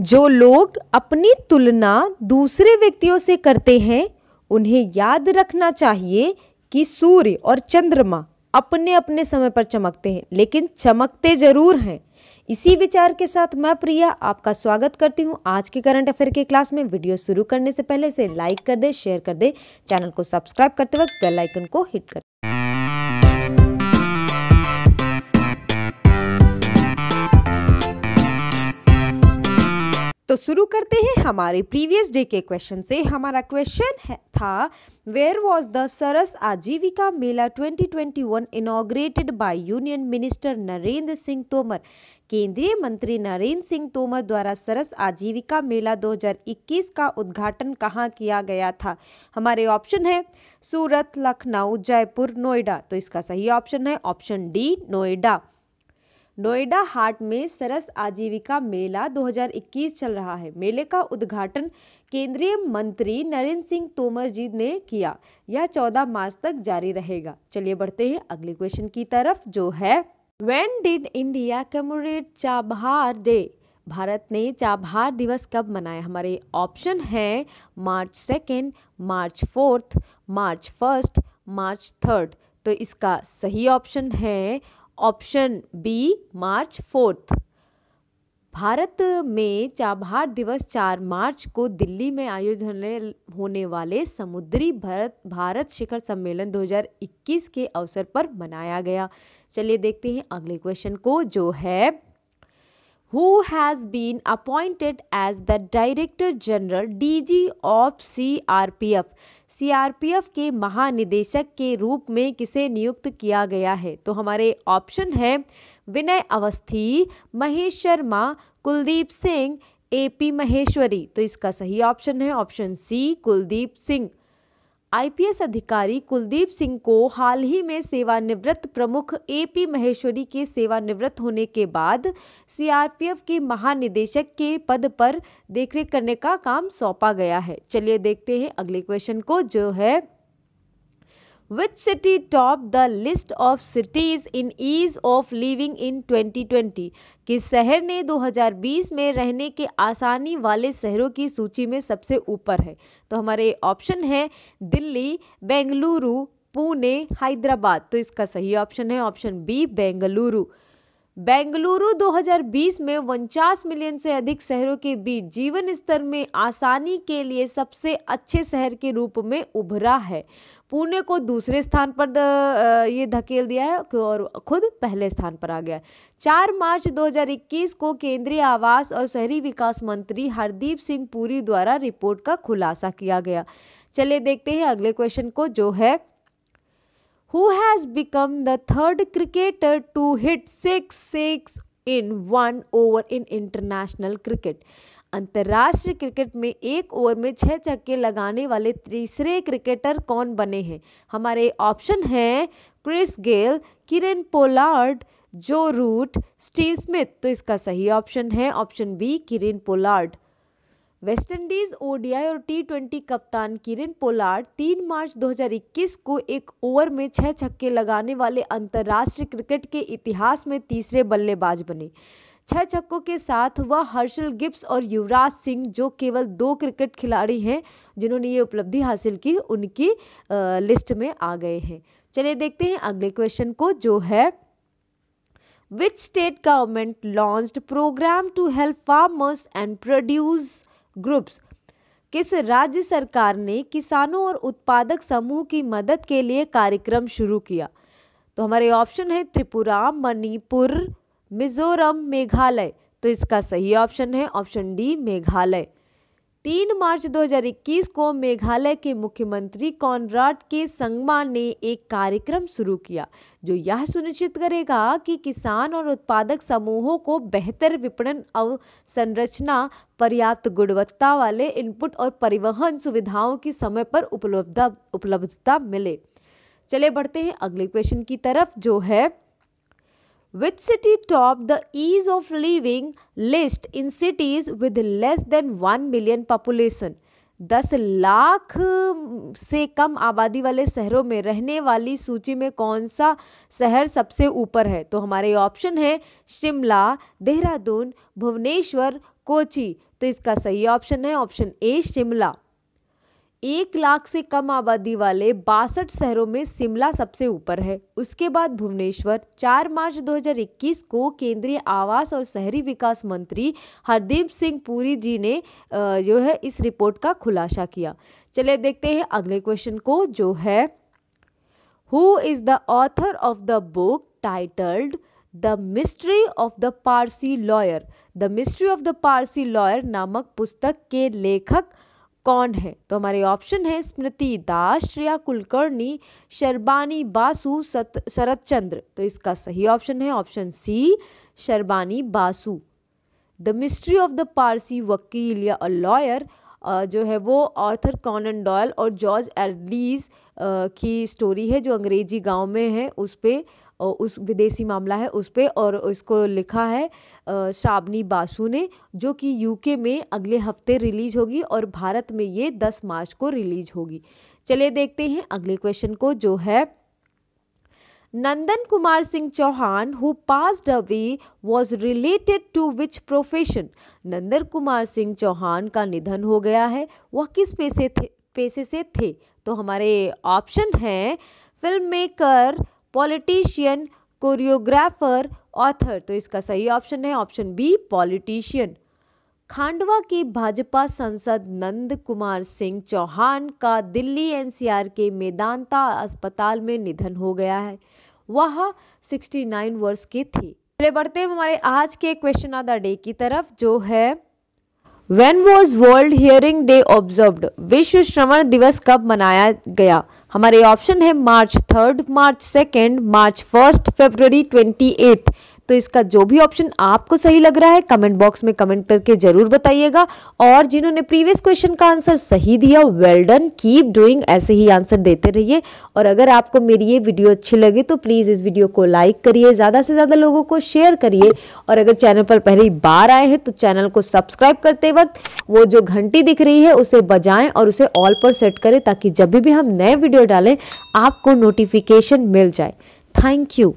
जो लोग अपनी तुलना दूसरे व्यक्तियों से करते हैं उन्हें याद रखना चाहिए कि सूर्य और चंद्रमा अपने अपने समय पर चमकते हैं लेकिन चमकते जरूर हैं इसी विचार के साथ मैं प्रिया आपका स्वागत करती हूँ आज के करंट अफेयर के क्लास में वीडियो शुरू करने से पहले से लाइक कर दे शेयर कर दे चैनल को सब्सक्राइब करते वक्त बेल आइकन को हिट कर तो शुरू करते हैं हमारे प्रीवियस डे के क्वेश्चन से हमारा क्वेश्चन था where was the Saras Aajeevika Mela 2021 inaugurated by union minister Narendra Singh Tomar केंद्रीय मंत्री नरेंद्र सिंह तोमर द्वारा सरस आजीविका मेला 2021 का उद्घाटन कहाँ किया गया था हमारे ऑप्शन है सूरत लखनऊ जयपुर नोएडा तो इसका सही ऑप्शन है ऑप्शन डी नोएडा नोएडा हाट में सरस आजीविका मेला 2021 चल रहा है मेले का उद्घाटन केंद्रीय मंत्री नरेंद्र सिंह तोमर जी ने किया यह 14 मार्च तक जारी रहेगा चलिए बढ़ते हैं अगले क्वेश्चन की तरफ जो है when did India commemorate Chabahar day Bharat ने चाबहार दिवस कब मनाया हमारे ऑप्शन हैं March second March fourth March first March third तो इसका सही ऑप्शन है option B March fourth Bharat में चाबहार दिवस 4 मार्च को दिल्ली में आयोजन होने वाले समुद्री भारत भारत शिखर सम्मेलन 2021 के अवसर पर मनाया गया चलिए देखते हैं अगले क्वेश्चन को जो है who has been appointed as the Director General DG of CRPF CRPF के महानिदेशक के रूप में किसे नियुक्त किया गया है तो हमारे ऑप्शन हैं विनय अवस्थी महेश शर्मा कुलदीप सिंह ए पी महेश्वरी तो इसका सही ऑप्शन है option C Kuldeep Singh IPS अधिकारी कुलदीप सिंह को हाल ही में सेवानिवृत्त प्रमुख एपी महेश्वरी के सेवानिवृत्त होने के बाद सीआरपीएफ के महानिदेशक के पद पर देखरेख करने का काम सौंपा गया है चलिए देखते हैं अगले क्वेश्चन को जो है which city top the list of cities in ease of living in 2020? किस शहर ने 2020 में रहने के आसानी वाले शहरों की सूची में सबसे ऊपर है तो हमारे ऑप्शन है दिल्ली बेंगलुरु पुणे हैदराबाद तो इसका सही ऑप्शन है ऑप्शन बी बेंगलुरु बेंगलुरु 2020 में उनचास मिलियन से अधिक शहरों के बीच जीवन स्तर में आसानी के लिए सबसे अच्छे शहर के रूप में उभरा है पुणे को दूसरे स्थान पर ये धकेल दिया है और खुद पहले स्थान पर आ गया है चार मार्च 2021 को केंद्रीय आवास और शहरी विकास मंत्री हरदीप सिंह पुरी द्वारा रिपोर्ट का खुलासा किया गया चलिए देखते हैं अगले क्वेश्चन को जो है who has become the third cricketer to hit six six in one over in international cricket अंतर्राष्ट्रीय क्रिकेट में एक ओवर में छः चक्के लगाने वाले तीसरे क्रिकेटर कौन बने हैं हमारे ऑप्शन हैं Chris Gayle Kieron Pollard Joe Root Steve Smith तो इसका सही ऑप्शन है option B Kieron Pollard West Indies ODI और टी ट्वेंटी कप्तान किरण पोलार्ड 3 मार्च 2021 को एक ओवर में छह छक्के लगाने वाले अंतर्राष्ट्रीय क्रिकेट के इतिहास में तीसरे बल्लेबाज बने छह छक्कों के साथ वह हर्षल गिब्स और युवराज सिंह जो केवल दो क्रिकेट खिलाड़ी हैं जिन्होंने ये उपलब्धि हासिल की उनकी लिस्ट में आ गए हैं चलिए देखते हैं अगले क्वेश्चन को जो है which state government launched program to help farmers and produce groups किस राज्य सरकार ने किसानों और उत्पादक समूह की मदद के लिए कार्यक्रम शुरू किया तो हमारे ऑप्शन है त्रिपुरा मणिपुर मिजोरम मेघालय तो इसका सही ऑप्शन है ऑप्शन डी मेघालय तीन मार्च 2021 को मेघालय के मुख्यमंत्री कॉनराड के संगमा ने एक कार्यक्रम शुरू किया जो यह सुनिश्चित करेगा कि किसान और उत्पादक समूहों को बेहतर विपणन अवसंरचना पर्याप्त गुणवत्ता वाले इनपुट और परिवहन सुविधाओं की समय पर उपलब्धता उपलब्धता मिले चले बढ़ते हैं अगले क्वेश्चन की तरफ जो है Which city topped the ease of living list in cities with less than 1 million population? 10 lakh से कम आबादी वाले शहरों में रहने वाली सूची में कौन सा शहर सबसे ऊपर है तो हमारे ऑप्शन है शिमला देहरादून भुवनेश्वर कोची तो इसका सही ऑप्शन है ऑप्शन ए शिमला एक लाख से कम आबादी वाले बासठ शहरों में शिमला सबसे ऊपर है उसके बाद भुवनेश्वर 4 मार्च 2021 को केंद्रीय आवास और शहरी विकास मंत्री हरदीप सिंह पुरी जी ने जो है इस रिपोर्ट का खुलासा किया चलिए देखते हैं अगले क्वेश्चन को जो है who is the author of the book titled the mystery of the Parsi lawyer the mystery of the Parsi lawyer नामक पुस्तक के लेखक कौन है तो हमारे ऑप्शन है स्मृति दास श्रेया कुलकर्णी शर्बानी बासु सत शरद चंद्र तो इसका सही ऑप्शन है option C Sharbani Basu the mystery of the Parsi वकील या अ लॉयर जो है वो ऑर्थर कॉनन डॉयल और जॉर्ज एडलीज की स्टोरी है जो अंग्रेजी गांव में है उस पर उस विदेशी मामला है उस पर और इसको लिखा है शाबनी बासु ने जो कि यूके में अगले हफ्ते रिलीज होगी और भारत में ये दस मार्च को रिलीज होगी चलिए देखते हैं अगले क्वेश्चन को जो है Nandan Kumar Singh Chauhan who passed away, was related to which profession Nandan Kumar Singh Chauhan का निधन हो गया है वह किस पेशे थे पेशे से थे तो हमारे ऑप्शन हैं film maker politician choreographer author तो इसका सही ऑप्शन है ऑप्शन बी पॉलिटिशियन खांडवा के भाजपा सांसद नंद कुमार सिंह चौहान का दिल्ली एनसीआर के मेदांता अस्पताल में निधन हो गया है वह 69 वर्ष के थे चले बढ़ते हैं हमारे आज के क्वेश्चन ऑफ द डे की तरफ जो है when was world hearing day observe विश्व श्रवण दिवस कब मनाया गया हमारे ऑप्शन है March third March second March first February twenty eighth तो इसका जो भी ऑप्शन आपको सही लग रहा है कमेंट बॉक्स में कमेंट करके जरूर बताइएगा और जिन्होंने प्रीवियस क्वेश्चन का आंसर सही दिया वेल डन कीप डूइंग ऐसे ही आंसर देते रहिए और अगर आपको मेरी ये वीडियो अच्छी लगे तो प्लीज़ इस वीडियो को लाइक करिए ज़्यादा से ज़्यादा लोगों को शेयर करिए और अगर चैनल पर पहली बार आए हैं तो चैनल को सब्सक्राइब करते वक्त वो जो घंटी दिख रही है उसे बजाएं और उसे ऑल पर सेट करें ताकि जब भी हम नए वीडियो डालें आपको नोटिफिकेशन मिल जाए थैंक यू